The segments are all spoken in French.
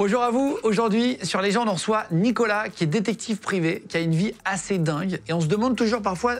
Bonjour à vous. Aujourd'hui, sur Les gens, on reçoit Nicolas, qui est détective privé, qui a une vie assez dingue. Et on se demande toujours parfois,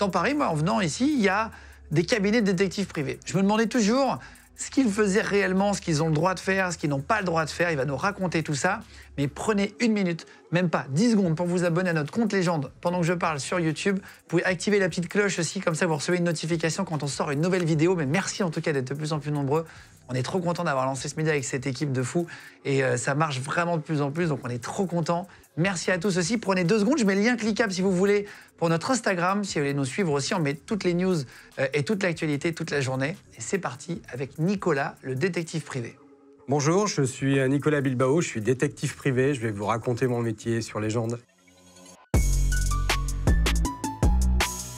dans Paris, moi, en venant ici, il y a des cabinets de détectives privés. Je me demandais toujours ce qu'ils faisaient réellement, ce qu'ils ont le droit de faire, ce qu'ils n'ont pas le droit de faire. Il va nous raconter tout ça. Mais prenez une minute, même pas dix secondes, pour vous abonner à notre compte légende pendant que je parle sur YouTube. Vous pouvez activer la petite cloche aussi, comme ça vous recevez une notification quand on sort une nouvelle vidéo. Mais merci en tout cas d'être de plus en plus nombreux. On est trop content d'avoir lancé ce média avec cette équipe de fous et euh, ça marche vraiment de plus en plus, donc on est trop content. Merci à tous aussi. Prenez deux secondes, je mets le lien cliquable si vous voulez pour notre Instagram, si vous voulez nous suivre aussi. On met toutes les news euh, et toute l'actualité toute la journée. Et c'est parti avec Nicolas, le détective privé. Bonjour, je suis euh, Nicolas Bilbao, je suis détective privé. Je vais vous raconter mon métier sur Légende.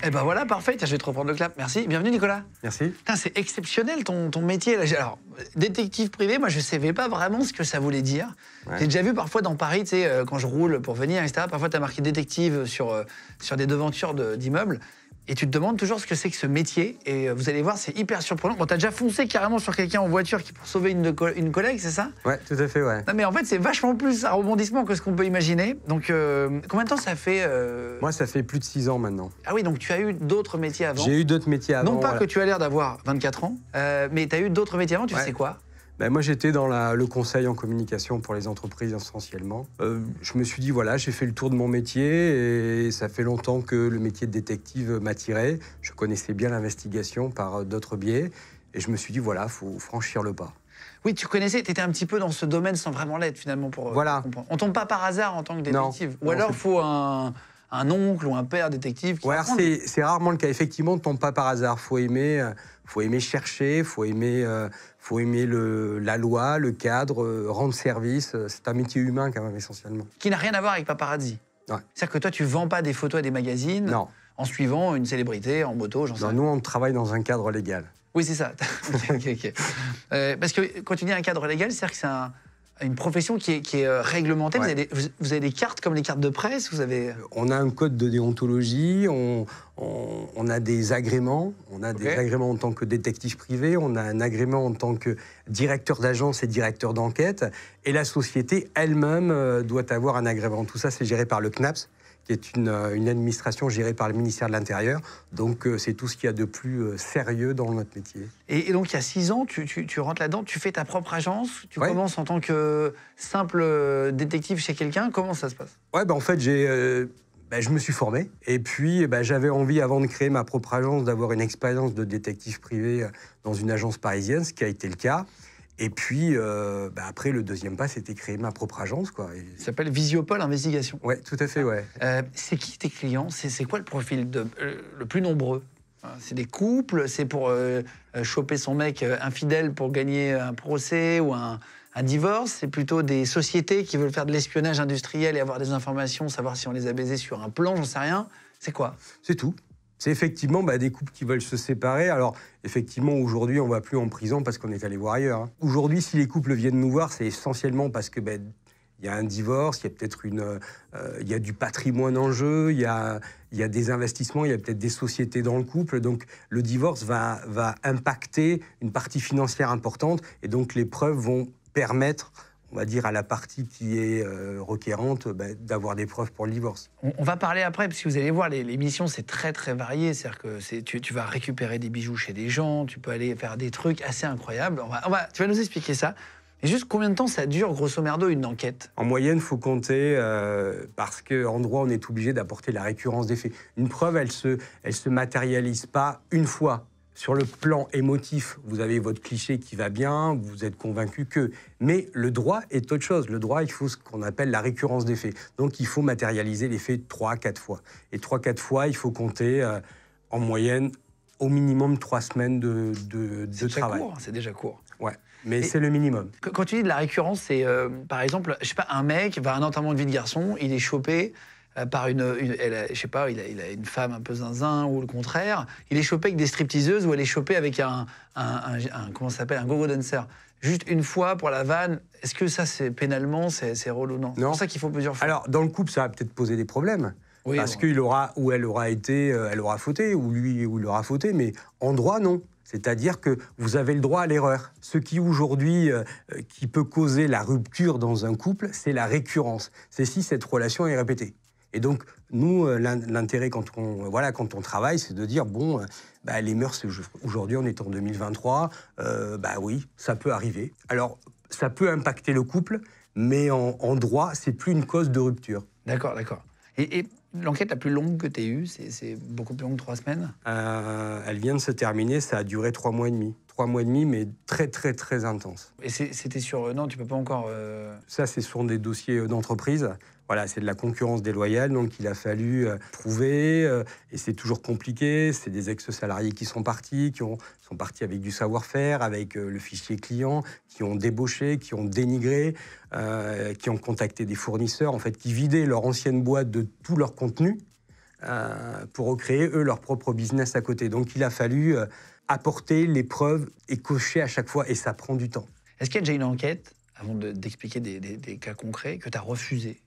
Eh ben voilà, parfait. je vais te reprendre le clap. Merci. Bienvenue, Nicolas. Merci. C'est exceptionnel ton, métier. Là. Alors, détective privé, moi, je ne savais pas vraiment ce que ça voulait dire. J'ai déjà vu parfois dans Paris, tu euh, quand je roule pour venir, parfois, tu as marqué détective sur, euh, sur des devantures d'immeubles et tu te demandes toujours ce que c'est que ce métier. Et euh, vous allez voir, c'est hyper surprenant. Bon, t'as déjà foncé carrément sur quelqu'un en voiture qui pour sauver une, collègue, c'est ça Ouais, tout à fait, ouais. Non, mais en fait, c'est vachement plus un rebondissement que ce qu'on peut imaginer. Donc, euh, combien de temps ça fait euh, Moi, ça fait plus de 6 ans maintenant. Ah oui, donc tu as eu d'autres métiers avant J'ai eu d'autres métiers avant. Non pas que tu as l'air d'avoir 24 ans, mais tu as eu d'autres métiers avant, tu sais quoi ben moi, j'étais dans le conseil en communication pour les entreprises essentiellement. Euh, je me suis dit, voilà, j'ai fait le tour de mon métier et ça fait longtemps que le métier de détective m'attirait. Je connaissais bien l'investigation par euh, d'autres biais et je me suis dit, voilà, il faut franchir le pas. Oui, tu connaissais, tu étais un petit peu dans ce domaine sans vraiment l'être finalement pour, euh, voilà. comprendre. On tombe pas par hasard en tant que détective. Ou alors, il faut un un oncle ou un père détective. Qui c'est, rarement le cas. Effectivement, on ne tombe pas par hasard. Faut aimer, euh, faut aimer chercher, faut aimer, euh, faut aimer le, la loi, le cadre, euh, rendre service. C'est un métier humain quand même essentiellement. Qui n'a rien à voir avec paparazzi. C'est-à-dire que toi, tu vends pas des photos à des magazines. Non. En suivant une célébrité en moto, j'en sais. Non, nous, on travaille dans un cadre légal. Oui, c'est ça. parce que quand tu dis un cadre légal, c'est-à-dire que c'est un une profession qui est, euh, réglementée. Vous, avez des, cartes comme les cartes de presse vous avez... Euh, on a un code de déontologie, on, a des agréments. On a des agréments en tant que détective privé, on a un agrément en tant que directeur d'agence et directeur d'enquête. Et la société elle-même euh, doit avoir un agrément. Tout ça, c'est géré par le CNAPS, qui est une, euh, une, administration gérée par le ministère de l'Intérieur. Donc euh, c'est tout ce qu'il y a de plus euh, sérieux dans notre métier. Et, donc il y a six ans, tu, tu, rentres là-dedans, tu fais ta propre agence, tu commences en tant que simple détective chez quelqu'un. Comment ça se passe Ouais, ben en fait j'ai ben, je me suis formé et puis eh ben, j'avais envie avant de créer ma propre agence d'avoir une expérience de détective privé dans une agence parisienne, ce qui a été le cas. Et puis, euh, bah, après, le deuxième pas, c'était créer ma propre agence. Quoi. Ça s'appelle Visiopol Investigation. Oui, tout à fait, ah. ouais. Euh, c'est qui tes clients C'est quoi le profil de, euh, le plus nombreux hein, c'est des couples, c'est pour choper son mec infidèle pour gagner un procès ou un, un divorce, c'est plutôt des sociétés qui veulent faire de l'espionnage industriel et avoir des informations, savoir si on les a baisés sur un plan, j'en sais rien. C'est quoi C'est tout. C'est effectivement bah, des couples qui veulent se séparer. Alors, effectivement, aujourd'hui, on ne va plus en prison parce qu'on est allé voir ailleurs. Hein. Aujourd'hui, si les couples viennent nous voir, c'est essentiellement parce que. Ben, il y a un divorce, il y a peut-être une, euh, il y a du patrimoine en jeu, il y a, il y des investissements, il y a peut-être des sociétés dans le couple. Donc le divorce va, va impacter une partie financière importante et donc les preuves vont permettre on va dire, à la partie qui est euh, requérante bah, d'avoir des preuves pour le divorce. On, va parler après, parce que vous allez voir, les, missions, c'est très, très varié. C'est-à-dire que tu, vas récupérer des bijoux chez des gens, tu peux aller faire des trucs assez incroyables. tu vas nous expliquer ça. Et juste combien de temps ça dure, grosso merdo, une enquête En moyenne, faut compter, euh, parce qu'en droit, on est obligé d'apporter la récurrence des faits. Une preuve, elle se, elle se matérialise pas une fois sur le plan émotif, vous avez votre cliché qui va bien, vous êtes convaincu que. Mais le droit est autre chose. Le droit, il faut ce qu'on appelle la récurrence des faits. Donc il faut matérialiser les faits 3-4 fois. Et trois, quatre fois, il faut compter euh, en moyenne au minimum 3 semaines de, de, de travail. Hein, c'est déjà court. Ouais. Mais c'est le minimum. Quand tu dis de la récurrence, c'est euh, par exemple, je sais pas, un mec va à un entamement de vie de garçon, il est chopé, euh, par une, je sais pas, il une femme un peu zinzin ou le contraire. Il est chopé avec des stripteaseuses ou elle est chopée avec un, un, comment s'appelle, un go dancer. Juste une fois pour la vanne, est-ce que ça, c'est pénalement, c'est relou Non. C'est pour ça qu'il faut plusieurs fois. Alors, dans le couple, ça va peut-être poser des problèmes. parce qu'il aura, ou elle aura été, euh, elle aura fauté, ou lui, ou il aura fauté, mais en droit, non. C'est-à-dire que vous avez le droit à l'erreur. Ce qui aujourd'hui, euh, qui peut causer la rupture dans un couple, c'est la récurrence. C'est si cette relation est répétée. Et donc, nous, euh, l'intérêt quand on, voilà, quand on travaille, c'est de dire, bon, euh, bah, les mœurs, aujourd'hui, on est en 2023, euh, bah oui, ça peut arriver. Alors, ça peut impacter le couple, mais en, droit, c'est plus une cause de rupture. D'accord, d'accord. Et, l'enquête la plus longue que tu as eue, c'est beaucoup plus longue, trois semaines euh, Elle vient de se terminer, ça a duré trois mois et demi trois mois et demi, mais très, très, très intense. Et c'était sur... non, tu peux pas encore... Ça, c'est sur des dossiers d'entreprise. Voilà, c'est de la concurrence déloyale, donc il a fallu euh, prouver, euh, et c'est toujours compliqué. C'est des ex-salariés qui sont partis, qui sont partis avec du savoir-faire, avec euh, le fichier client, qui ont débauché, qui ont dénigré, qui ont contacté des fournisseurs, en fait, qui vidaient leur ancienne boîte de tout leur contenu pour recréer, eux, leur propre business à côté. Donc il a fallu apporter les preuves et cocher à chaque fois, et ça prend du temps. Est-ce qu'il y a déjà une enquête, avant d'expliquer des, des, cas concrets, que tu as refusé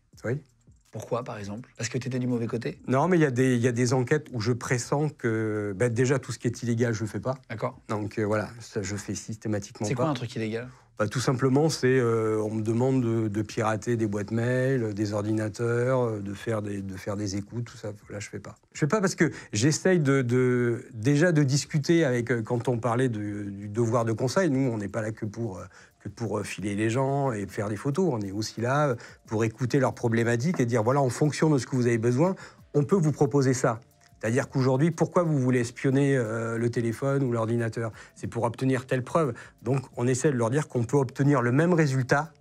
pourquoi, par exemple Parce que tu étais du mauvais côté Non, mais il y, a des enquêtes où je pressens que ben, déjà tout ce qui est illégal, je ne fais pas. D'accord. Donc euh, voilà, ça, je fais systématiquement. C'est quoi un truc illégal bah, Tout simplement, c'est euh, on me demande de, pirater des boîtes mail, des ordinateurs, euh, de faire des, de faire des écoutes, tout ça. Là, je ne fais pas. Je ne fais pas parce que j'essaye de, déjà de discuter avec, quand on parlait du, devoir de conseil, nous, on n'est pas là que pour que pour euh, filer les gens et faire des photos. On est aussi là euh, pour écouter leurs problématiques et dire voilà, en fonction de ce que vous avez besoin, on peut vous proposer ça. C'est-à-dire qu'aujourd'hui, pourquoi vous voulez espionner euh, le téléphone ou l'ordinateur C'est pour obtenir telle preuve. Donc on essaie de leur dire qu'on peut obtenir le même résultat,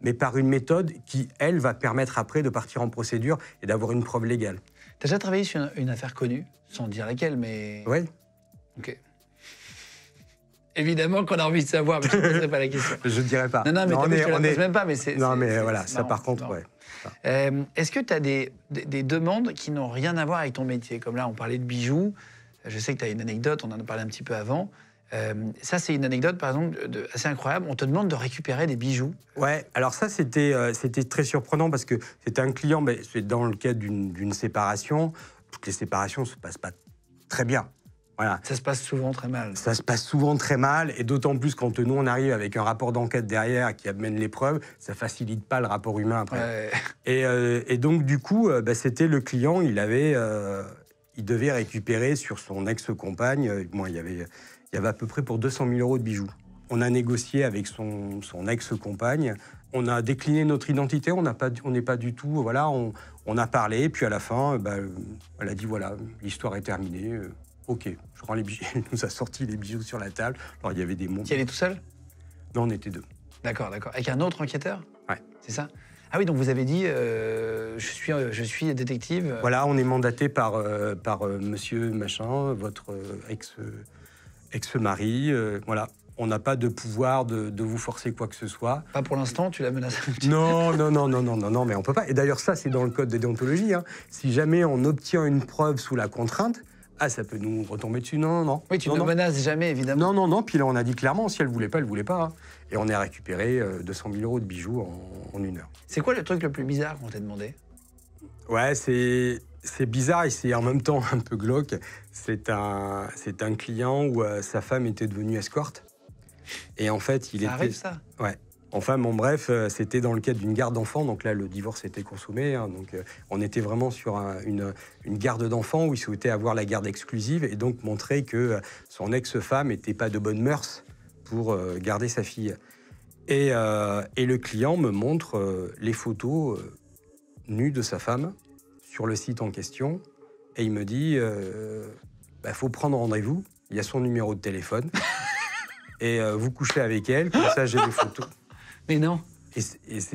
mais par une méthode qui, elle, va permettre après de partir en procédure et d'avoir une preuve légale. Tu as déjà travaillé sur une, une affaire connue, sans dire laquelle, mais... Oui. Ok évidemment qu'on a envie de savoir, mais je ne poserai pas la question. je ne dirai pas. Non, non, mais on la même pas. Mais non, mais voilà, ça par contre, ouais. Euh, est-ce que tu as des, demandes qui n'ont rien à voir avec ton métier Comme là, on parlait de bijoux. Je sais que tu as une anecdote, on en a parlé un petit peu avant. Euh, ça, c'est une anecdote, par exemple, de, assez incroyable. On te demande de récupérer des bijoux. Ouais, alors ça, c'était euh, c'était très surprenant parce que c'était un client, mais c'est dans le cadre d'une séparation. Toutes les séparations ne se passent pas très bien. Ça se passe souvent très mal. Ça se passe souvent très mal, et d'autant plus quand nous, on arrive avec un rapport d'enquête derrière qui amène les preuves, ça facilite pas le rapport humain après. Euh, et, donc, du coup, euh, bah, c'était le client, il avait... Euh, il devait récupérer sur son ex-compagne, Moi, il, y avait, il y avait à peu près pour 200 000 euros de bijoux. On a négocié avec son, ex-compagne, on a décliné notre identité, on n'est pas, du tout, voilà, on, a parlé, puis à la fin, bah, elle a dit voilà, l'histoire est terminée. Ok, je rends les bijoux. il nous a sorti les bijoux sur la table. Alors, il y avait des montres. Tu y tout seul Non, on était deux. D'accord, d'accord. Avec un autre enquêteur Ouais. C'est ça ah oui, donc vous avez dit, euh, je, suis, euh, je suis détective. Voilà, on est mandaté par, euh, monsieur machin, votre ex, ex-mari. voilà, on n'a pas de pouvoir de, vous forcer quoi que ce soit. Pas pour l'instant, tu la menaces. non, non, non, non, non, non, non, mais on peut pas. Et d'ailleurs, ça, c'est dans le code de déontologie. Hein. Si jamais on obtient une preuve sous la contrainte, ah, ça peut nous retomber dessus, non, non, non. Oui, tu ne menaces jamais, évidemment. Non, non, non. Puis là, on a dit clairement, si elle voulait pas, elle voulait pas. Hein. Et on a récupéré 200 euh, 000 euros de bijoux en, une heure. C'est quoi le truc le plus bizarre qu'on t'ait demandé Ouais, c'est c'est bizarre et c'est en même temps un peu glauque. C'est un, c'est un client où euh, sa femme était devenue escorte. Et en fait, il ça était. Arrive, ça Ouais. Enfin, bon, bref, euh, c'était dans le cadre d'une garde d'enfants. Donc là, le divorce était consommé. Hein. donc, euh, on était vraiment sur une, garde d'enfants où il souhaitait avoir la garde exclusive et donc montrer que euh, son ex-femme n'était pas de bonne mœurs pour garder sa fille. Et, le client me montre les photos nues de sa femme sur le site en question. Et il me dit il bah, faut prendre rendez-vous. Il y a son numéro de téléphone. et vous couchez avec elle, comme ça j'ai des photos. Mais non. Et,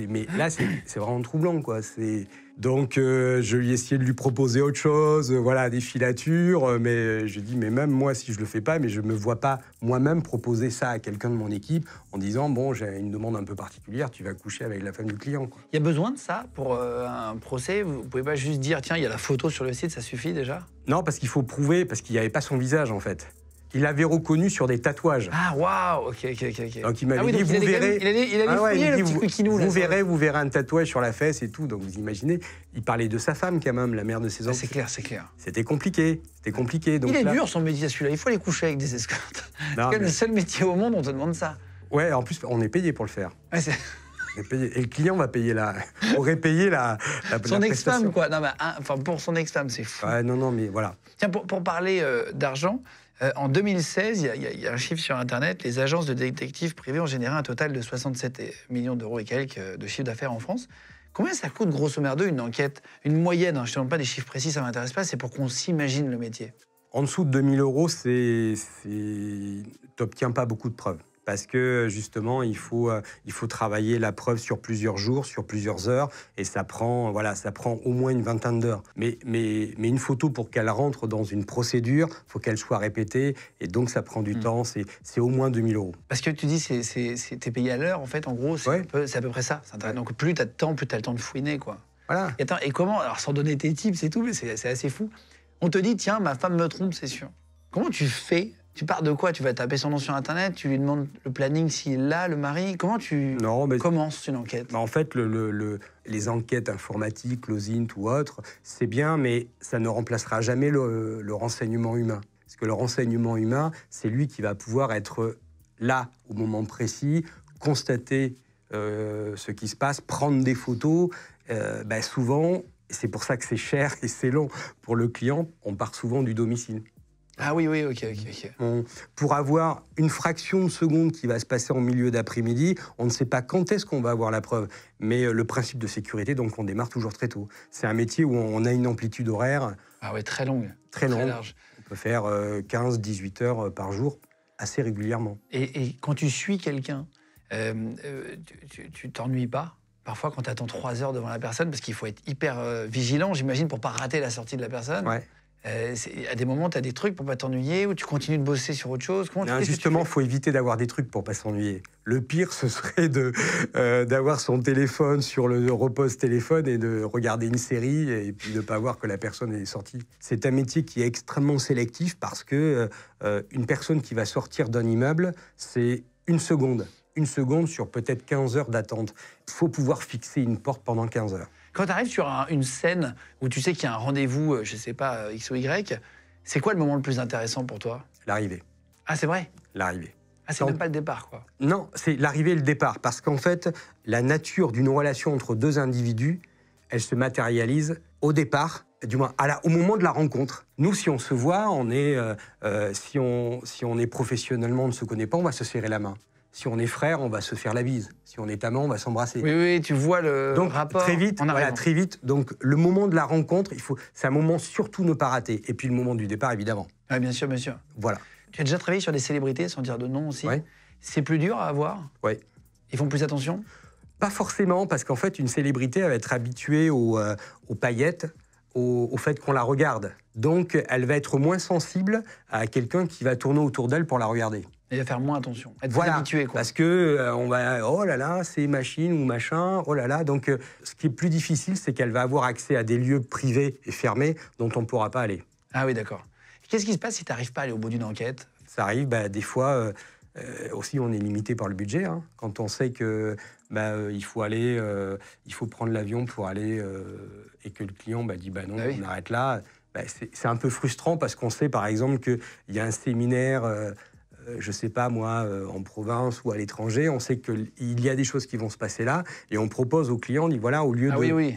mais là, c'est vraiment troublant, quoi. C'est donc euh, je lui ai essayé de lui proposer autre chose, euh, voilà, des filatures, euh, mais je dis, mais même moi si je le fais pas, mais je me vois pas moi-même proposer ça à quelqu'un de mon équipe en disant bon j'ai une demande un peu particulière, tu vas coucher avec la femme du client. Il y a besoin de ça pour un procès. Vous pouvez pas juste dire tiens il y a la photo sur le site, ça suffit déjà. Non parce qu'il faut prouver parce qu'il n'y avait pas son visage en fait. Il avait reconnu sur des tatouages. Ah, waouh Ok, ok, ok. Donc il m'avait ah dit, vous verrez... Il allait, il allait ah dit, le vous, Vous verrez, vous verrez un tatouage sur la fesse et tout. Donc vous imaginez, il parlait de sa femme quand même, la mère de ses ah, enfants. C'est clair, c'est clair. C'était compliqué, c'était compliqué. Donc il est dur son métier celui-là, il faut aller coucher avec des escortes. C'est le seul métier au monde où on te demande ça. Ouais, en plus on est payé pour le faire. et le client va payer la, aurait payé la, la Son ex-femme, quoi. Non, mais, pour son ex-femme, c'est fou. non, non, mais voilà. Tiens, pour, pour parler euh, d'argent, euh, en 2016, il y, a un chiffre sur Internet, les agences de détectives privées ont généré un total de 67 millions d'euros et quelques euh, de chiffre d'affaires en France. Combien ça coûte, grosso merdo, une enquête Une moyenne, hein, je ne te demande pas des chiffres précis, ça ne m'intéresse pas, c'est pour qu'on s'imagine le métier. En dessous de 2000 euros, tu n'obtiens pas beaucoup de preuves parce que justement, il faut, euh, il faut travailler la preuve sur plusieurs jours, sur plusieurs heures, et ça prend, voilà, ça prend au moins une vingtaine d'heures. Mais, mais, mais une photo, pour qu'elle rentre dans une procédure, faut qu'elle soit répétée, et donc ça prend du hmm. temps, c'est au moins 2000 euros. Parce que tu dis, t'es payé à l'heure, en fait, en gros, c'est à, à, peu près ça. Donc plus as de temps, plus tu as le temps de fouiner, quoi. Voilà. Et, comment Alors, sans donner tes types, c'est tout, mais c'est assez fou. On te dit, tiens, ma femme me trompe, c'est sûr. Comment tu fais tu pars de quoi Tu vas taper son nom sur Internet, tu lui demandes le planning s'il est là, le mari Comment tu commences une enquête bah, En fait, le, les enquêtes informatiques, l'OSINT ou autres, c'est bien, mais ça ne remplacera jamais le, renseignement humain. Parce que le renseignement humain, c'est lui qui va pouvoir être là, au moment précis, constater euh, ce qui se passe, prendre des photos. Euh, bah, souvent, c'est pour ça que c'est cher et c'est long pour le client, on part souvent du domicile. Ah oui, oui, ok, ok. pour avoir une fraction de seconde qui va se passer en milieu d'après-midi, on ne sait pas quand est-ce qu'on va avoir la preuve. Mais euh, le principe de sécurité, donc on démarre toujours très tôt. C'est un métier où on a une amplitude horaire. Ah ouais, très longue. Très, large. On peut faire 15, euh, 18 heures euh, par jour assez régulièrement. Et, quand tu suis quelqu'un, tu t'ennuies pas Parfois, quand tu attends 3 heures devant la personne, parce qu'il faut être hyper vigilant, j'imagine, pour pas rater la sortie de la personne. Ouais. Euh, à des moments, tu as des trucs pour pas t'ennuyer ou tu continues de bosser sur autre chose Justement, il faut éviter d'avoir des trucs pour pas s'ennuyer. Le pire, ce serait de euh, d'avoir son téléphone sur le repose téléphone et de regarder une série et puis de pas voir que la personne est sortie. C'est un métier qui est extrêmement sélectif parce que euh, une personne qui va sortir d'un immeuble, c'est une seconde. Une seconde sur peut-être 15 heures d'attente. Il faut pouvoir fixer une porte pendant 15 heures. Quand tu arrives sur une scène où tu sais qu'il y a un rendez-vous, euh, je ne sais pas, euh, X ou Y, c'est quoi le moment le plus intéressant pour toi L'arrivée. Ah, c'est vrai L'arrivée. Ah, c'est pas le départ, quoi. Non, c'est l'arrivée et le départ. Parce qu'en fait, la nature d'une relation entre deux individus, elle se matérialise au départ, du moins au moment de la rencontre. Nous, si on se voit, on est, euh, si, on, si on est professionnellement, on ne se connaît pas, on va se serrer la main. Si on est frère, on va se faire la bise. Si on est amant, on va s'embrasser. Oui, oui, tu vois le donc, rapport. Très vite, on voilà, très vite. Donc le moment de la rencontre, il faut, c'est un moment surtout ne pas rater. Et puis le moment du départ, évidemment. Oui, bien sûr, monsieur. Voilà. Tu as déjà travaillé sur des célébrités, sans dire de nom aussi. C'est plus dur à avoir. Oui. Ils font plus attention. Pas forcément, parce qu'en fait, une célébrité elle va être habituée euh, aux, paillettes, au, fait qu'on la regarde. Donc, elle va être moins sensible à quelqu'un qui va tourner autour d'elle pour la regarder. Et de faire moins attention, être habitué. Quoi. Parce que euh, on va, oh là là, c'est machine ou machin, oh là là. Donc, euh, ce qui est plus difficile, c'est qu'elle va avoir accès à des lieux privés et fermés dont on ne pourra pas aller. Ah oui, d'accord. Qu'est-ce qui se passe si tu n'arrives pas à aller au bout d'une enquête Ça arrive, bah, des fois. Euh, aussi, on est limité par le budget. Hein. Quand on sait que bah, il faut aller, il faut prendre l'avion pour aller, et que le client bah, dit bah non, ah on arrête là, bah, c'est un peu frustrant parce qu'on sait par exemple qu'il y a un séminaire euh, je ne sais pas moi, euh, en province ou à l'étranger. On sait qu'il y a des choses qui vont se passer là et on propose aux clients, on dit voilà, au lieu ah de.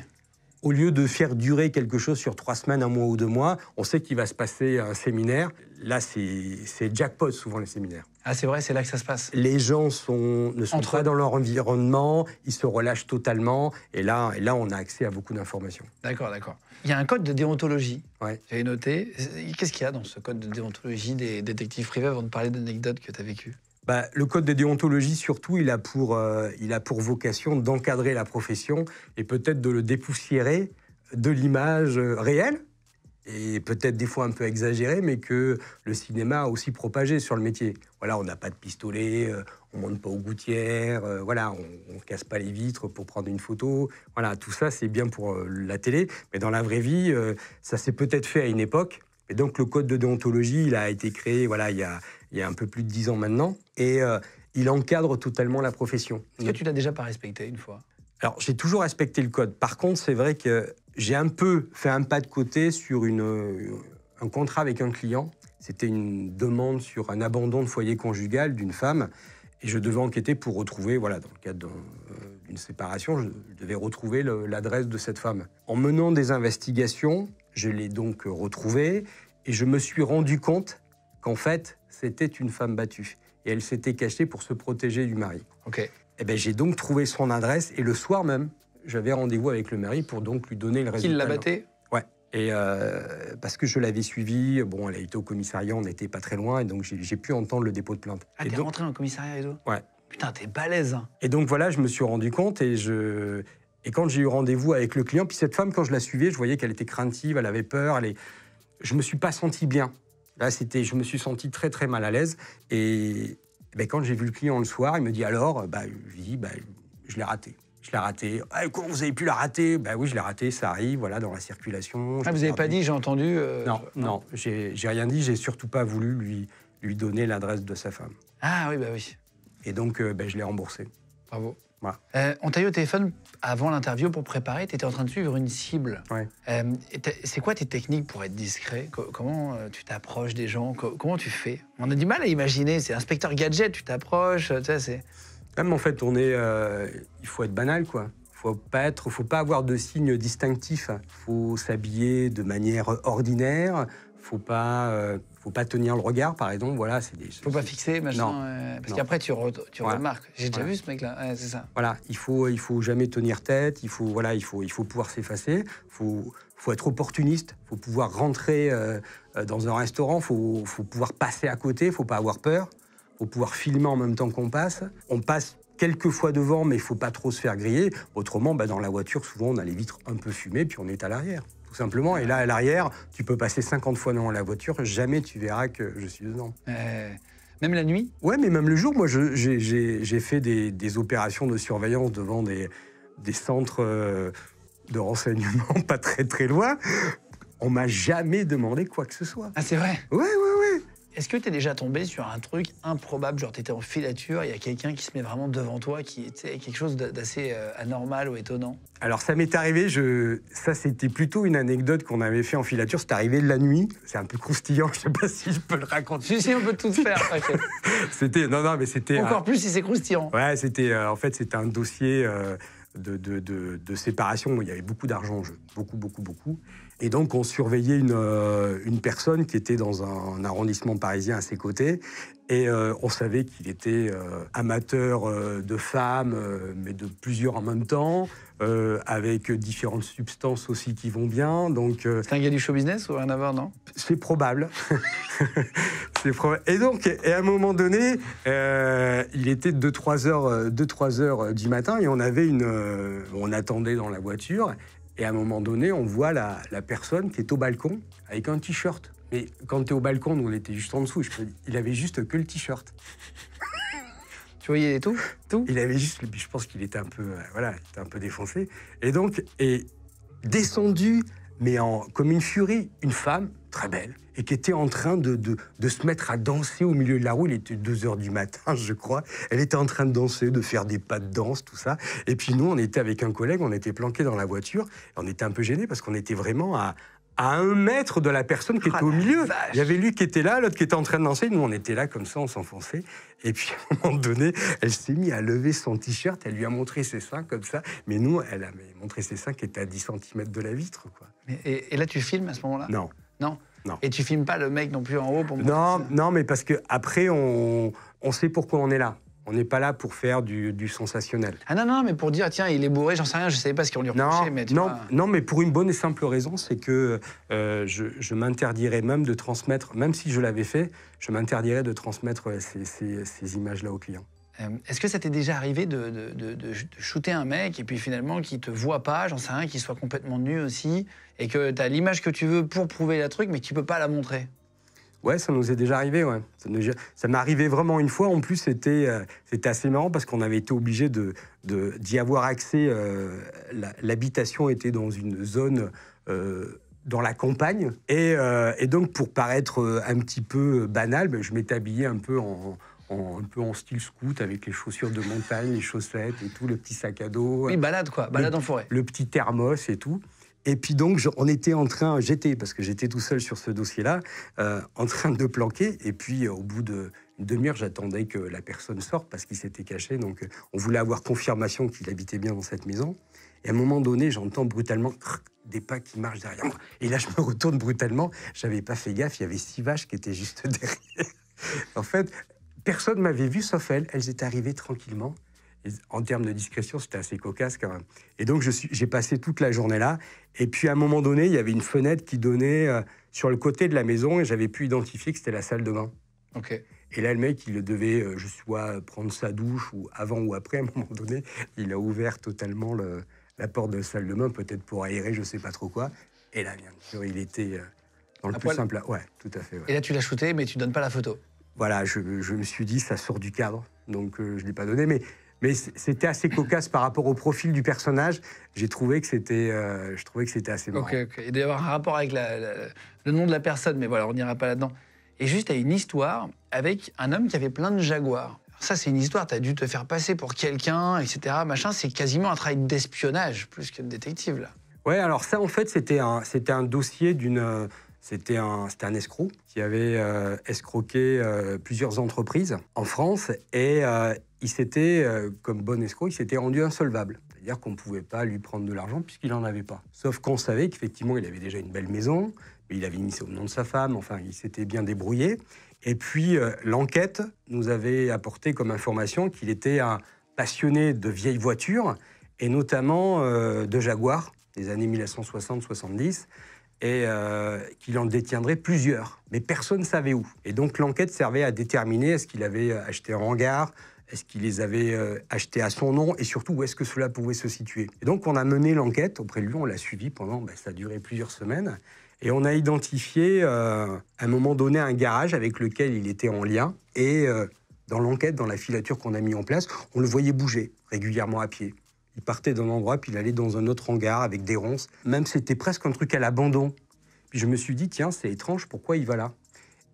Au lieu de faire durer quelque chose sur trois semaines, un mois ou deux mois, on sait qu'il va se passer un séminaire. Là, c'est jackpot souvent les séminaires. Ah, c'est vrai, c'est là que ça se passe. Les gens sont, ne sont pas dans leur environnement, ils se relâchent totalement, et là, là on a accès à beaucoup d'informations. D'accord, d'accord. Il y a un code de déontologie, ouais. noté. Qu'est-ce qu'il y a dans ce code de déontologie des détectives privés avant de parler d'anecdotes que tu as vécues bah, le code de déontologie, surtout, il a pour, euh, il a pour vocation d'encadrer la profession et peut-être de le dépoussiérer de l'image euh, réelle et peut-être des fois un peu exagéré, mais que le cinéma a aussi propagé sur le métier. Voilà, on n'a pas de pistolet, euh, on monte pas aux gouttières, euh, voilà, on, ne casse pas les vitres pour prendre une photo. Voilà, tout ça c'est bien pour euh, la télé, mais dans la vraie vie, ça s'est peut-être fait à une époque. Et donc le code de déontologie, il a été créé, voilà, il y a, un peu plus de dix ans maintenant, et il encadre totalement la profession. Est-ce que tu l'as déjà pas respecté une fois alors, j'ai toujours respecté le code. Par contre, c'est vrai que j'ai un peu fait un pas de côté sur euh, un contrat avec un client. C'était une demande sur un abandon de foyer conjugal d'une femme. Et je devais enquêter pour retrouver, voilà, dans le cadre euh, d'une séparation, je, devais retrouver l'adresse de cette femme. En menant des investigations, je l'ai donc retrouvée et je me suis rendu compte qu'en fait, c'était une femme battue. Et elle s'était cachée pour se protéger du mari. Ok. Et eh ben, j'ai donc trouvé son adresse et le soir même, j'avais rendez-vous avec le mari pour donc lui donner le résultat. l'a batté ?– Ouais. Et euh, parce que je l'avais suivi, bon, elle a été au commissariat, on n'était pas très loin, et donc j'ai pu entendre le dépôt de plainte. Ah, t'es rentré au commissariat et tout Ouais. Putain, t'es balèze. Hein. Et donc voilà, je me suis rendu compte et je. Et quand j'ai eu rendez-vous avec le client, puis cette femme, quand je la suivais, je voyais qu'elle était craintive, elle avait peur, elle est... je me suis pas senti bien. Là, c'était, je me suis senti très très mal à l'aise. Et, ben, quand j'ai vu le client le soir, il me dit alors, bah, je, dis, bah, je l'ai raté. Je l'ai raté. Ah, vous avez pu la rater Ben oui, je l'ai raté, ça arrive, voilà, dans la circulation. Ah, vous n'avez pas dit, j'ai entendu euh, Non, non, j'ai rien dit, j'ai surtout pas voulu lui, lui donner l'adresse de sa femme. Ah oui, bah oui. Et donc, euh, ben, je l'ai remboursé. Bravo. Euh, on t'a eu au téléphone avant l'interview pour préparer, tu étais en train de suivre une cible. c'est quoi tes techniques pour être discret Comment tu t'approches des gens Comment tu fais On a du mal à imaginer, c'est inspecteur gadget, tu t'approches, tu sais, c'est... Même en fait, on est, euh, il faut être banal, quoi. Faut pas être, faut pas avoir de signes distinctifs. Faut s'habiller de manière ordinaire. Faut pas, euh, faut pas tenir le regard, par exemple. Voilà, c'est Faut pas fixer, maintenant. Euh, parce qu'après tu, tu remarques. J'ai déjà vu ce mec-là. c'est ça. Voilà, il faut, il faut jamais tenir tête. Il faut, voilà, il faut, il faut pouvoir s'effacer. Faut, faut être opportuniste. Faut pouvoir rentrer dans un restaurant. Faut, faut pouvoir passer à côté. Faut pas avoir peur faut pouvoir filmer en même temps qu'on passe. On passe quelques fois devant, mais il faut pas trop se faire griller. Autrement, bah, dans la voiture, souvent, on a les vitres un peu fumées, puis on est à l'arrière. Tout simplement. Et là, à l'arrière, tu peux passer 50 fois devant la voiture, jamais tu verras que je suis dedans. Euh, même la nuit Ouais, mais même le jour. Moi, j'ai fait des, opérations de surveillance devant des, centres euh, de renseignement pas très très loin. On m'a jamais demandé quoi que ce soit. Ah, c'est vrai ouais, ouais. Est-ce que tu es déjà tombé sur un truc improbable, genre tu étais en filature, il y a quelqu'un qui se met vraiment devant toi, qui était quelque chose d'assez euh, anormal ou étonnant Alors ça m'est arrivé, je... ça c'était plutôt une anecdote qu'on avait fait en filature, c'est arrivé la nuit, c'est un peu croustillant, je sais pas si je peux le raconter. Si, si, on peut tout faire, c'était, non, non, mais c'était... Encore plus si c'est croustillant. Ouais, c'était, euh, en fait c'était un dossier euh, de, de, séparation, il y avait beaucoup d'argent beaucoup, beaucoup, beaucoup. Et donc, on surveillait une, euh, personne qui était dans un, arrondissement parisien à ses côtés. Et euh, on savait qu'il était euh, amateur de femmes, mais de plusieurs en même temps, avec différentes substances aussi qui vont bien. Donc, c'est un gars du show business ou rien à voir, non C'est probable. Et donc, et à un moment donné, il était 2-3 heures, heures du matin et on avait une. on attendait dans la voiture et à un moment donné, on voit la, personne qui est au balcon avec un t-shirt. Mais quand tu es au balcon, nous on était juste en dessous, il avait juste que le t-shirt. Tu voyais tout, tout Il avait juste, je pense qu'il était un peu, euh, voilà, il était un peu défoncé. Et donc, est descendu, mais en, comme une furie, une femme très belle, et qui était en train de, se mettre à danser au milieu de la rue. Il était 2 heures du matin, je crois. Elle était en train de danser, de faire des pas de danse, tout ça. Et puis nous, on était avec un collègue, on était planqués dans la voiture. on était un peu gênés parce qu'on était vraiment à, à un mètre de la personne qui ah était au milieu. Il y avait lui qui était là, l'autre qui était en train de danser. Nous, on était là comme ça, on s'enfonçait. Et puis, à un moment donné, elle s'est mise à lever son t-shirt. Elle lui a montré ses seins comme ça. Mais nous, elle a montré ses seins qui étaient à 10 cm de la vitre. Quoi. Et, et là, tu filmes à ce moment-là Non. Non Et tu filmes pas le mec non plus en haut pour Non, non, mais parce que après on, on sait pourquoi on est là. On n'est pas là pour faire du, sensationnel. Ah non, non, mais pour dire, tiens, il est bourré, j'en sais rien, je ne savais pas ce qu'on lui reprochait. Non, mais pour une bonne et simple raison, c'est que euh, je, je m'interdirais même de transmettre, même si je l'avais fait, je m'interdirais de transmettre euh, ces images-là aux clients. Euh, est-ce que ça t'est déjà arrivé de, shooter un mec et puis finalement qu'il te voit pas, j'en sais rien, qu'il soit complètement nu aussi et que tu as l'image que tu veux pour prouver la truc mais tu peux pas la montrer Ouais, ça nous est déjà arrivé, ouais. Ça, ça m'est arrivé vraiment une fois. En plus, c'était euh, assez marrant parce qu'on avait été obligé d'y avoir accès. Euh, l'habitation était dans une zone dans la campagne. Et, donc, pour paraître un petit peu banal, ben, je m'étais habillé un peu en un peu en style scout avec les chaussures de montagne, les chaussettes et tout, le petit sac à dos. Oui, balade quoi, balade en forêt. Le petit thermos et tout. Et puis donc, on était en train, j'étais, parce que j'étais tout seul sur ce dossier-là, euh, en train de planquer. Et puis, euh, au bout d'une de, demi-heure, j'attendais que la personne sorte parce qu'il s'était caché. Donc, euh, on voulait avoir confirmation qu'il habitait bien dans cette maison. Et à un moment donné, j'entends brutalement des pas qui marchent derrière moi. Et là, je me retourne brutalement. J'avais pas fait gaffe, il y avait six vaches qui étaient juste derrière. en fait, Personne ne m'avait vu sauf elles. Elles étaient arrivées tranquillement. en termes de discrétion, c'était assez cocasse quand même. Et donc, j'ai passé toute la journée là. Et puis, à un moment donné, il y avait une fenêtre qui donnait euh, sur le côté de la maison et j'avais pu identifier que c'était la salle de bain. Et là, le mec, il devait, euh, je pas, euh, prendre sa douche ou avant ou après, à un moment donné, il a ouvert totalement le, la porte de la salle de bain, peut-être pour aérer, je sais pas trop quoi. Et là, bien sûr, il était euh, dans le plus simple. Ouais, tout à fait. Et là, tu l'as shooté, mais tu donnes pas la photo voilà, je, me suis dit, ça sort du cadre, donc euh, je ne l'ai pas donné. Mais, mais c'était assez cocasse par rapport au profil du personnage. J'ai trouvé que c'était, euh, je trouvais que c'était assez marrant. Ok, ok, Il doit y avoir un rapport avec le nom de la personne, mais voilà, on n'ira pas là-dedans. Et juste à une histoire avec un homme qui avait plein de jaguars. ça, c'est une histoire, tu as dû te faire passer pour quelqu'un, etc. Machin, c'est quasiment un travail d'espionnage plus que de détective, là. Ouais, alors ça, en fait, c'était un, c'était un dossier d'une euh, c'était un, escroc qui avait euh, escroqué euh, plusieurs entreprises en France et euh, il s'était, comme bon escroc, il s'était rendu insolvable. C'est-à-dire qu'on ne pouvait pas lui prendre de l'argent puisqu'il n'en avait pas. Sauf qu'on savait qu'effectivement, il avait déjà une belle maison, il avait mis au nom de sa femme, enfin, il s'était bien débrouillé. Et puis, l'enquête nous avait apporté comme information qu'il était un passionné de vieilles voitures et notamment de Jaguar des années 1960-70 et euh, qu'il en détiendrait plusieurs. Mais personne ne savait où. Et donc l'enquête servait à déterminer est-ce qu'il avait euh, acheté en hangar, est-ce qu'il les avait euh, achetés à son nom et surtout où est-ce que cela pouvait se situer. Et donc on a mené l'enquête auprès de lui, on l'a suivi pendant, ben, ça a duré plusieurs semaines. Et on a identifié à un moment donné un garage avec lequel il était en lien. Et dans l'enquête, dans la filature qu'on a mis en place, on le voyait bouger régulièrement à pied. Il partait d'un endroit, puis il allait dans un autre hangar avec des ronces. Même c'était presque un truc à l'abandon. Puis je me suis dit, tiens, c'est étrange, pourquoi il va là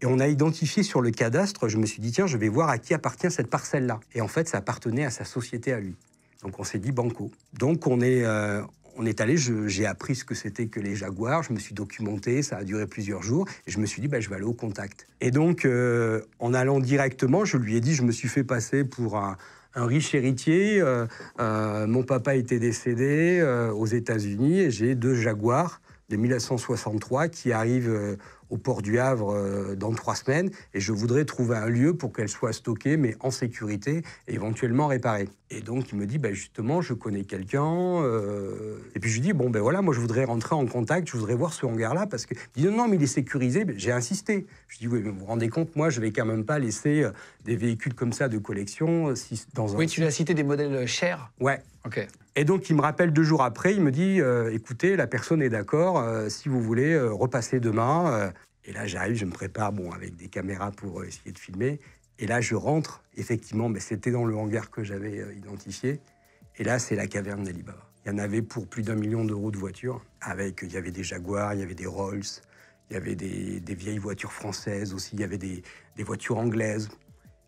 Et on a identifié sur le cadastre, je me suis dit, tiens, je vais voir à qui appartient cette parcelle-là. Et en fait, ça appartenait à sa société à lui. Donc on s'est dit banco. Donc on est, euh, on est allé, j'ai appris ce que c'était que les jaguars, je me suis documenté, ça a duré plusieurs jours, et je me suis dit, bah, je vais aller au contact. Et donc, euh, en allant directement, je lui ai dit, je me suis fait passer pour un, un riche héritier. Euh, euh, mon papa était décédé euh, aux États-Unis et j'ai deux Jaguars de 1963 qui arrivent au port du Havre dans trois semaines et je voudrais trouver un lieu pour qu'elles soient stockées mais en sécurité et éventuellement réparées. Et donc, il me dit, ben justement, je connais quelqu'un. Euh, et puis, je lui dis, bon, ben voilà, moi, je voudrais rentrer en contact, je voudrais voir ce hangar-là, parce que. Il dit, non, mais il est sécurisé. J'ai insisté. Je dis, vous vous rendez compte, moi, je vais quand même pas laisser euh, des véhicules comme ça de collection euh, dans un. Oui, tu as cité des modèles chers. Ouais. OK. Et donc, il me rappelle deux jours après, il me dit, écoutez, la personne est d'accord, si vous voulez, repasser demain. Et là, j'arrive, je me prépare, bon, avec des caméras pour essayer de filmer. Et là, je rentre, effectivement, mais c'était dans le hangar que j'avais euh, identifié. Et là, c'est la caverne d'Alibaba. Il y en avait pour plus d'un million d'euros de voitures. Avec, il y avait des Jaguars, il y avait des Rolls, il y avait des, vieilles voitures françaises aussi, il y avait des, voitures anglaises.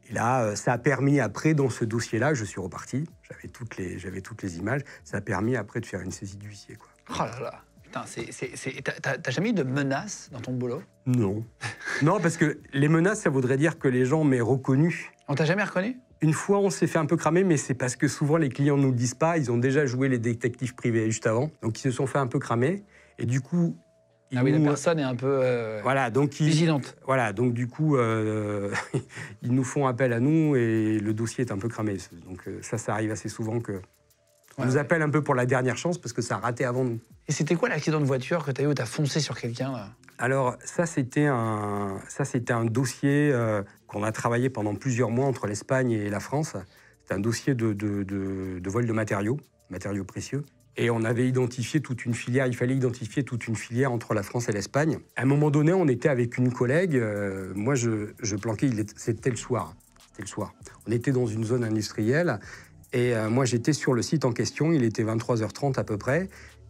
Et là, euh, ça a permis après, dans ce dossier-là, je suis reparti, j'avais toutes les, j'avais toutes les images, ça a permis après de faire une saisie d'huissier. Quoi. Oh là là t'as jamais eu de menaces dans ton boulot Non. non, parce que les menaces, ça voudrait dire que les gens m'aient reconnu. On t'a jamais reconnu une fois, on s'est fait un peu cramer, mais c'est parce que souvent les clients ne nous le disent pas. Ils ont déjà joué les détectives privés juste avant, donc ils se sont fait un peu cramer. Et du coup, ah oui, la personne est un peu euh, voilà, donc vigilante. Voilà, donc du coup, euh, ils nous font appel à nous et le dossier est un peu cramé. Donc euh, ça, ça arrive assez souvent que on nous appelle un peu pour la dernière chance parce que ça a raté avant nous. Et c'était quoi l'accident de voiture que tu as eu où tu as foncé sur quelqu'un Alors, ça, c'était un, ça, un dossier euh, qu'on a travaillé pendant plusieurs mois entre l'Espagne et la France. C'est un dossier de, de, de, vol de matériaux, matériaux précieux. Et on avait identifié toute une filière, il fallait identifier toute une filière entre la France et l'Espagne. À un moment donné, on était avec une collègue, euh, moi je, je planquais, c'était le soir, c'était le soir. On était dans une zone industrielle, et euh, moi, j'étais sur le site en question, il était 23h30 à peu près,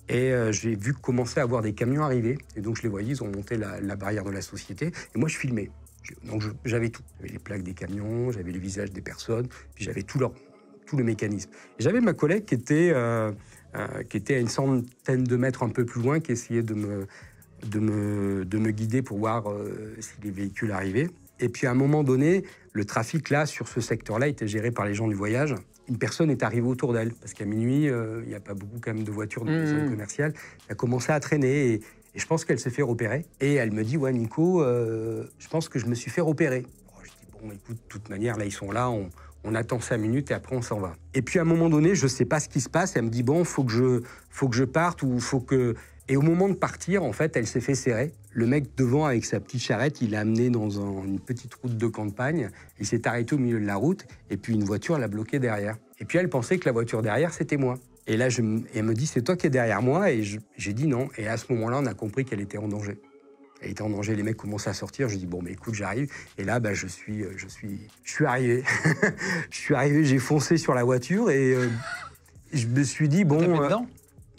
et euh, j'ai vu commencer à voir des camions arriver. Et donc, je les voyais, ils ont monté la, barrière de la société, et moi, je filmais. donc, j'avais tout. J'avais les plaques des camions, j'avais les visages des personnes, puis j'avais tout, tout le mécanisme. J'avais ma collègue qui était, euh, qui était à une centaine de mètres un peu plus loin, qui essayait de me, de me, de me guider pour voir si les véhicules arrivaient. Et puis à un moment donné, le trafic là, sur ce secteur-là, était géré par les gens du voyage. Une personne est arrivée autour d'elle, parce qu'à minuit, euh, il n'y a pas beaucoup quand même de voitures de mmh, personnes mmh. commerciales. Elle a commencé à traîner et, je pense qu'elle s'est fait repérer. Et elle me dit, ouais Nico, euh, je pense que je me suis fait repérer. Oh, je dis, bon écoute, de toute manière, là ils sont là, on, on attend cinq minutes et après on s'en va. Et puis à un moment donné, je ne sais pas ce qui se passe, elle me dit bon, faut que je, faut que je parte ou faut que. Et au moment de partir, en fait, elle s'est fait serrer le mec devant avec sa petite charrette, il l'a amené dans une petite route de campagne. Il s'est arrêté au milieu de la route et puis une voiture l'a bloqué derrière. Et puis elle pensait que la voiture derrière, c'était moi. Et là, je, elle me dit, c'est toi qui es derrière moi. Et j'ai dit non. Et à ce moment-là, on a compris qu'elle était en danger. Elle était en danger. Les mecs commencent à sortir. Je dis bon, mais écoute, j'arrive. Et là, bah, euh, je suis, je suis, je arrivé. je suis arrivé. J'ai foncé sur la voiture et euh, je me suis dit bon.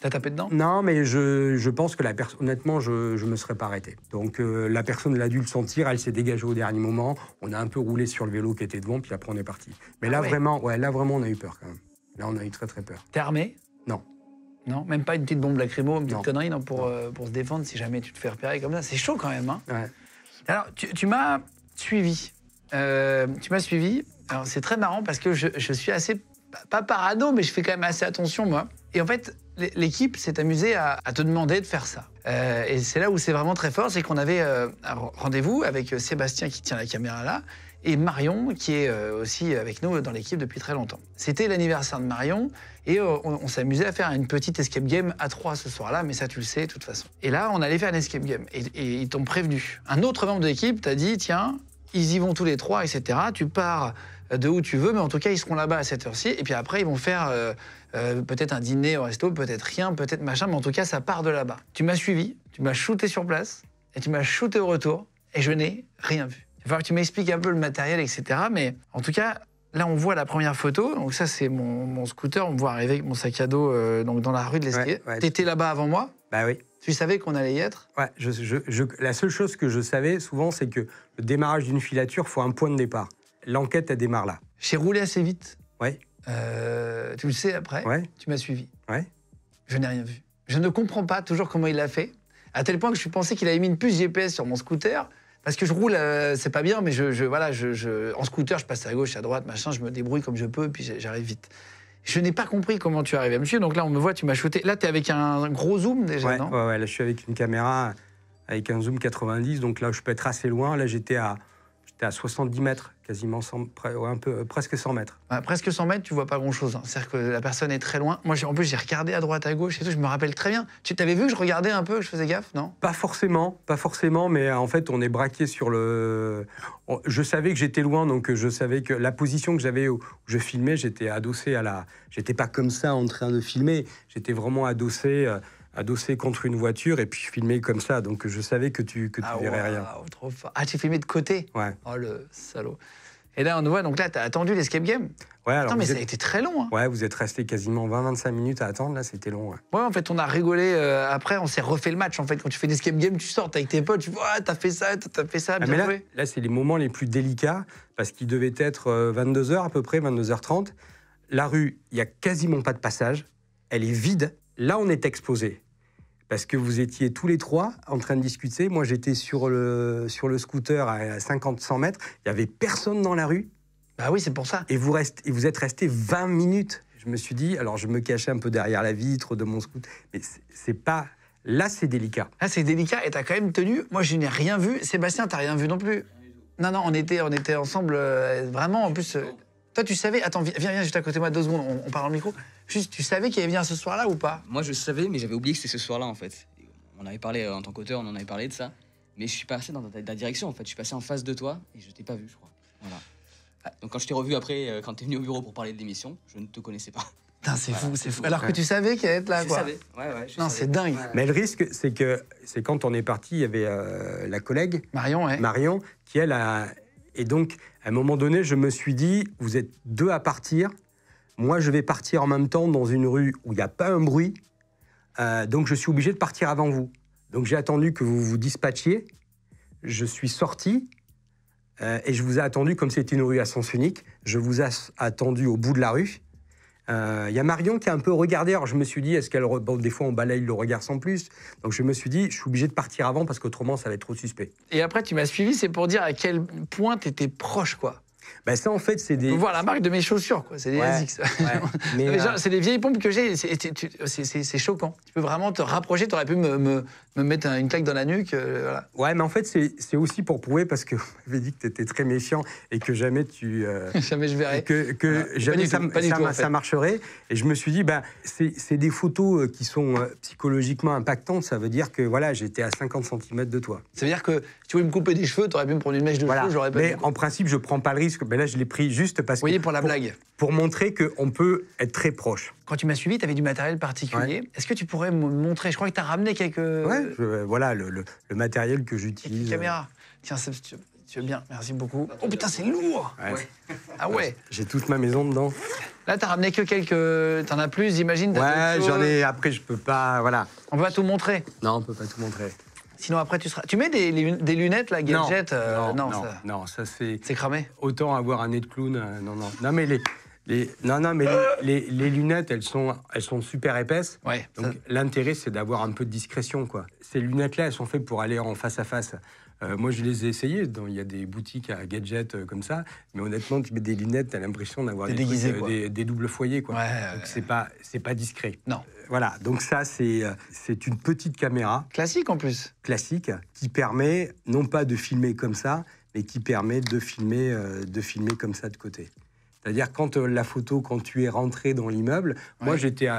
T'as tapé dedans Non, mais je, pense que la personne, honnêtement, je ne me serais pas arrêté. Donc euh, la personne l'a dû le sentir, elle s'est dégagée au dernier moment. On a un peu roulé sur le vélo qui était devant, puis après on est parti. Mais ah là, vraiment, ouais, là, vraiment, on a eu peur quand même. Là, on a eu très, très peur. T'es armé Non. Non, même pas une petite bombe lacrymo, une petite connerie non, pour, euh, pour se défendre si jamais tu te fais repérer comme ça. C'est chaud quand même. Hein. Alors, tu, m'as suivi. Euh, tu m'as suivi. Alors, c'est très marrant parce que je, suis assez, pas parano, mais je fais quand même assez attention, moi. Et en fait, L'équipe s'est amusée à, te demander de faire ça. Euh, et c'est là où c'est vraiment très fort, c'est qu'on avait euh, un rendez-vous avec euh, Sébastien qui tient la caméra là, et Marion qui est aussi avec nous dans l'équipe depuis très longtemps. C'était l'anniversaire de Marion, et on, s'est s'amusait à faire une petite escape game à trois ce soir-là, mais ça tu le sais de toute façon. Et là, on allait faire une escape game, et, et ils t'ont prévenu. Un autre membre de l'équipe t'a dit, tiens, ils y vont tous les trois, etc. Tu pars de où tu veux, mais en tout cas, ils seront là-bas à cette heure-ci. Et puis après, ils vont faire euh, euh, peut-être un dîner au resto, peut-être rien, peut-être machin, mais en tout cas, ça part de là-bas. Tu m'as suivi, tu m'as shooté sur place, et tu m'as shooté au retour, et je n'ai rien vu. Il va falloir que tu m'expliques un peu le matériel, etc. Mais en tout cas, là, on voit la première photo. Donc ça, c'est mon, scooter. On me voit arriver avec mon sac à dos euh, donc dans la rue de l'escalier. tu étais là-bas avant moi Bah oui. Tu savais qu'on allait y être Ouais, la seule chose que je savais souvent, c'est que le démarrage d'une filature, faut un point de départ. L'enquête, elle démarre là. J'ai roulé assez vite. Oui. Euh, tu le sais après. Ouais. Tu m'as suivi. Ouais. Je n'ai rien vu. Je ne comprends pas toujours comment il l'a fait, à tel point que je pensais qu'il avait mis une puce GPS sur mon scooter. Parce que je roule, euh, c'est pas bien, mais je, voilà, je, en scooter, je passe à gauche, à droite, machin, je me débrouille comme je peux, puis j'arrive vite. Je n'ai pas compris comment tu arrives à me suivre. Donc là, on me voit, tu m'as shooté. Là, tu es avec un gros zoom déjà, non ouais, ouais, là, je suis avec une caméra avec un zoom 90, donc là, je peux être assez loin. Là, j'étais à à 70 mètres, quasiment un peu, euh, presque 100 mètres. Bah, presque 100 mètres, tu vois pas grand-chose. Hein. C'est-à-dire que la personne est très loin. Moi, en plus, j'ai regardé à droite, à gauche et tout, je me rappelle très bien. Tu t'avais vu que je regardais un peu, que je faisais gaffe, non Pas forcément, pas forcément, mais euh, en fait, on est braqué sur le... Je savais que j'étais loin, donc euh, je savais que la position que j'avais où je filmais, j'étais adossé à la... J'étais pas comme ça en train de filmer, j'étais vraiment adossé adossé contre une voiture et puis filmé comme ça. Donc je savais que tu que tu ah, verrais rien. Trop Ah, tu filmé de côté Ouais. Oh le salaud. Et là, on voit, donc là, tu as attendu l'escape game Ouais, alors. mais ça a été très long. Hein. Ouais, vous êtes resté quasiment 20-25 minutes à attendre, là, c'était long. Ouais. en fait, on a rigolé. Euh, après, on s'est refait le match. En fait, quand tu fais l'escape game, tu sors, avec tes potes, tu vois, ah, t'as fait ça, t'as fait ça, ah, mais Là, là c'est les moments les plus délicats parce qu'il devait être 22h euh, à peu près, 22h30. La rue, il n'y a quasiment pas de passage. Elle est vide. Là, on est exposé. Parce que vous étiez tous les trois en train de discuter. Moi, j'étais sur le, sur le scooter à 50-100 mètres. Il n'y avait personne dans la rue. Bah oui, c'est pour ça. Et vous, restez, et vous êtes resté 20 minutes. Je me suis dit, alors je me cachais un peu derrière la vitre de mon scooter. Mais c'est pas. Là, c'est délicat. Là, c'est délicat. Et t'as quand même tenu. Moi, je n'ai rien vu. Sébastien, t'as rien vu non plus. Non, non, on était, on était ensemble. Euh, vraiment, en plus. Euh, toi, tu savais. Attends, viens, viens juste à côté de moi deux secondes, on, parle en micro. Juste, tu savais qu'il allait venir ce soir-là ou pas Moi, je savais, mais j'avais oublié que c'était ce soir-là, en fait. On avait parlé, euh, en tant qu'auteur, on en avait parlé de ça. Mais je suis passé dans ta, direction, en fait. Je suis passé en face de toi et je t'ai pas vu, je crois. Voilà. Ah, donc, quand je t'ai revu après, quand euh, quand t'es venu au bureau pour parler de l'émission, je ne te connaissais pas. Putain, c'est fou, c'est fou. Alors que tu savais qu'il allait être là, je Savais. Ouais, ouais, non, c'est dingue. Mais le risque, c'est que c'est quand on est parti, il y avait euh, la collègue Marion, ouais. Marion, qui elle a et donc, à un moment donné, je me suis dit, vous êtes deux à partir, moi je vais partir en même temps dans une rue où il n'y a pas un bruit, euh, donc je suis obligé de partir avant vous. Donc j'ai attendu que vous vous dispatchiez, je suis sorti, euh, et je vous ai attendu comme c'était une rue à sens unique, je vous ai attendu au bout de la rue, il euh, y a Marion qui a un peu regardé. Alors je me suis dit, est-ce qu'elle. Bon, des fois, on balaye le regard sans plus. Donc je me suis dit, je suis obligé de partir avant parce qu'autrement, ça va être trop suspect. Et après, tu m'as suivi, c'est pour dire à quel point tu étais proche, quoi. Bah, ça, en fait, c'est des. Voir la marque de mes chaussures, quoi. C'est des ASICS. Euh, c'est des vieilles pompes que j'ai. C'est choquant. Tu peux vraiment te rapprocher. Tu aurais pu me, me, mettre une claque dans la nuque. Euh, ouais, mais en fait, c'est aussi pour prouver parce que vous dit que tu étais très méfiant et que jamais tu. Euh, jamais je verrais. Que, que jamais ça, ça, marcherait. Et je me suis dit, ben c'est des photos qui sont psychologiquement impactantes. Ça veut dire que voilà, j'étais à 50 cm de toi. Ça veut dire que si tu voulais me couper des cheveux, tu aurais pu me prendre une mèche de voilà. cheveux. Mais en principe, je prends pas le risque ben là, je l'ai pris juste parce Vous voyez, pour la blague. Pour montrer qu'on peut être très proche. Quand tu m'as suivi, tu avais du matériel particulier. Est-ce que tu pourrais me montrer Je crois que tu as ramené quelques. Ouais, voilà, le, matériel que j'utilise. Euh. Caméra. Tiens, Tu veux bien, merci beaucoup. Oh putain, c'est lourd Ah ouais J'ai toute ma maison dedans. Là, t'as ramené que quelques... T'en as plus, j'imagine Ouais, j'en ai... Après, je peux pas... Voilà. On peut pas tout montrer Non, on peut pas tout montrer. Sinon, après, tu seras. Tu mets des, lunettes, la gadget Non, euh, non, ça, c'est. C'est cramé. Autant avoir un nez de clown. Euh, non, non. Non, mais les non, non, mais les, lunettes, elles sont, elles sont super épaisses. donc l'intérêt, c'est d'avoir un peu de discrétion. Quoi. Ces lunettes-là, elles sont faites pour aller en face à face. Euh, moi, je les ai essayées. Il y a des boutiques à gadgets euh, comme ça. Mais honnêtement, tu mets des lunettes, tu as l'impression d'avoir euh, des, des, doubles foyers. Quoi. donc c'est pas, c'est pas discret. Non. Voilà, donc ça, c'est, c'est une petite caméra. Classique en plus. Classique, qui permet non pas de filmer comme ça, mais qui permet de filmer, de filmer comme ça de côté. C'est-à-dire quand euh, la photo, quand tu es rentré dans l'immeuble, moi j'étais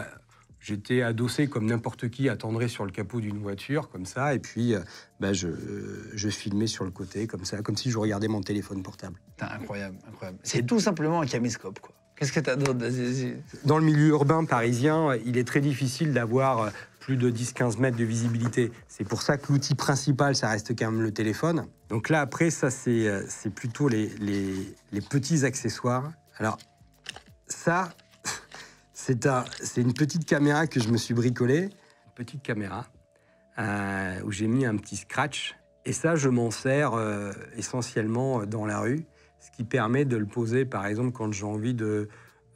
J'étais adossé comme n'importe qui attendrait sur le capot d'une voiture, comme ça, et puis euh, bah, je, euh, je, filmais sur le côté, comme ça, comme si je regardais mon téléphone portable. Incroyable, incroyable. C'est tout simplement un caméscope, quoi. Qu'est-ce que t'as d'autre Dans le milieu urbain parisien, il est très difficile d'avoir plus de 10-15 mètres de visibilité. C'est pour ça que l'outil principal, ça reste quand même le téléphone. Donc là, après, ça, c'est plutôt les, les petits accessoires alors, ça, c'est une petite caméra que je me suis bricolée. petite caméra euh, où j'ai mis un petit scratch. Et ça, je m'en sers euh, essentiellement euh, dans la rue, ce qui permet de le poser, par exemple, quand j'ai envie de,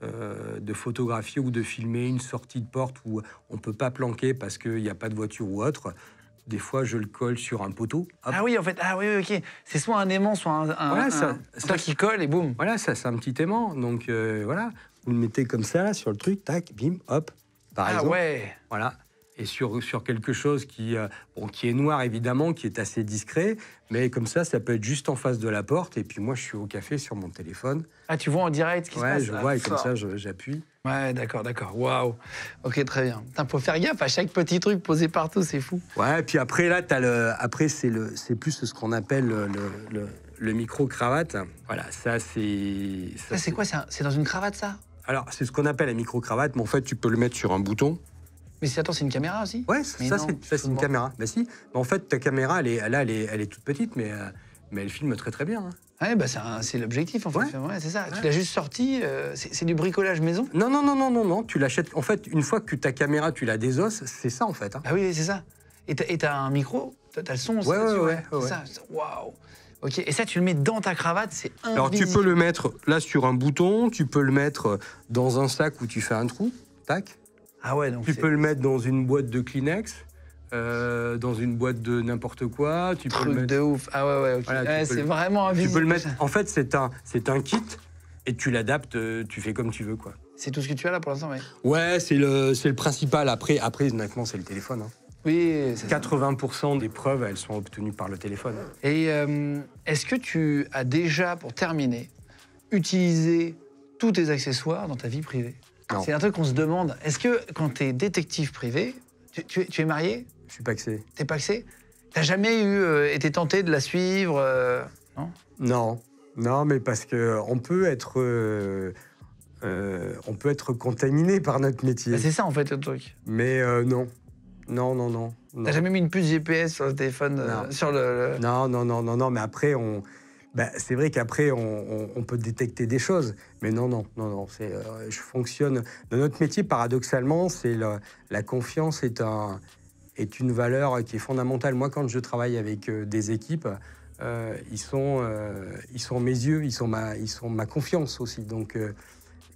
de photographier ou de filmer une sortie de porte où on ne peut pas planquer parce qu'il n'y a pas de voiture ou autre des fois, je le colle sur un poteau. Ah oui, en fait, ah oui, ok. C'est soit un aimant, soit un, voilà, ça, qui colle et boum. Voilà, ça, c'est un petit aimant. Donc euh, voilà, vous le mettez comme ça là, sur le truc, tac, bim, hop. Par ah ouais. Voilà et sur, sur quelque chose qui, euh, qui est noir évidemment, qui est assez discret, mais comme ça, ça peut être juste en face de la porte. Et puis moi, je suis au café sur mon téléphone. Ah, tu vois en direct ce qui se passe Ouais, je vois, et comme ça, j'appuie. Ouais, d'accord, d'accord. Waouh. Ok, très bien. Il faut faire gaffe à chaque petit truc posé partout, c'est fou. Ouais, et puis après, là, as le... après c'est, plus ce qu'on appelle le, micro-cravate. Voilà, ça, c'est. Ça, c'est quoi C'est dans une cravate, ça alors, c'est ce qu'on appelle un micro-cravate, mais en fait, tu peux le mettre sur un bouton attends, c'est une caméra aussi Ouais, ça, c'est une caméra. si, en fait, ta caméra, elle est, là, elle est, elle est toute petite, mais, euh, mais elle filme très très bien. Hein. Bah, c'est l'objectif en fait. Ouais. c'est ça. Tu l'as juste sorti, euh, c'est du bricolage maison Non, non, non, non, non, non. Tu l'achètes. En fait, une fois que ta caméra, tu la désosses, c'est ça en fait. Hein. Ah oui, c'est ça. Et t'as un micro, t'as le son, ouais, ouais, ouais, ça. Waouh Ok, et ça, tu le mets dans ta cravate, c'est invisible. Alors, tu peux le mettre là sur un bouton, tu peux le mettre euh, dans un sac où tu fais un trou, tac. Ah tu peux le mettre dans une boîte de Kleenex. Euh, dans une boîte de n'importe quoi, tu Truc de ouf. Ah ouais ouais, c'est vraiment un Tu peux le mettre. En fait, c'est un c'est un kit et tu l'adaptes, euh, tu fais comme tu veux quoi. C'est tout ce que tu as là pour l'instant, ouais. Ouais, c'est le c'est le principal. Après après, honnêtement, c'est le téléphone. Hein. Oui, 80% des preuves, elles sont obtenues par le téléphone. Et euh, est-ce que tu as déjà, pour terminer, utilisé tous tes accessoires dans ta vie privée c'est un truc qu'on se demande. Est-ce que quand tu es détective privé, tu, es, marié Je suis paxé. T'es paxé T'as jamais eu, euh, été tenté de la suivre euh, Non Non. Non, mais parce que euh, on peut être. on peut être contaminé par notre métier. Bah, c'est ça en fait le truc. Mais non. Non, non, non. T'as jamais mis une puce GPS sur le téléphone sur Non, non, non, non, non, mais après on. Bah, c'est vrai qu'après, on, peut détecter des choses. Mais non, non, non, non. C'est, euh, je fonctionne. Dans notre métier, paradoxalement, c'est la confiance est, un, est une valeur qui est fondamentale. Moi, quand je travaille avec euh, des équipes, euh, ils, sont, ils sont mes yeux, ils sont ma, ils sont ma confiance aussi. Donc,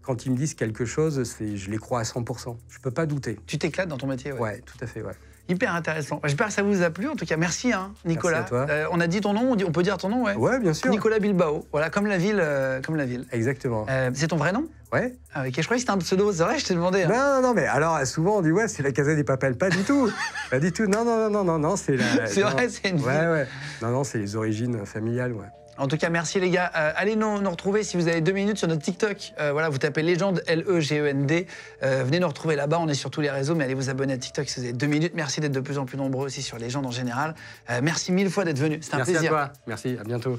quand ils me disent quelque chose, c'est, je les crois à 100%. Je ne peux pas douter. Tu t'éclates dans ton métier, ouais. Ouais, tout à fait, ouais. Hyper intéressant. J'espère que ça vous a plu. En tout cas, merci, hein, Nicolas. Merci toi. Euh, on a dit ton nom, on, peut dire ton nom, ouais. Ouais, bien sûr. Nicolas Bilbao. Voilà, comme la ville. Euh, comme la ville. Exactement. Euh, c'est ton vrai nom Ouais. Ah, je croyais que c'était un pseudo, c'est vrai, je t'ai demandé. Hein. Non, non, non, mais alors souvent on dit ouais, c'est la casette des Papels. Pas du tout. pas du tout. Non, non, non, non, non, non, c'est la. c'est vrai, c'est une. Ouais, ouais. Non, non, c'est les origines familiales, ouais. En tout cas, merci les gars. Euh, allez nous, nous, retrouver si vous avez deux minutes sur notre TikTok. Euh, voilà, vous tapez légende L-E-G-E-N-D. Euh, venez nous retrouver là-bas. On est sur tous les réseaux, mais allez vous abonner à TikTok si vous avez deux minutes. Merci d'être de plus en plus nombreux aussi sur Légende en général. merci mille fois d'être venu. C'est un plaisir. Merci à toi. Merci. À bientôt.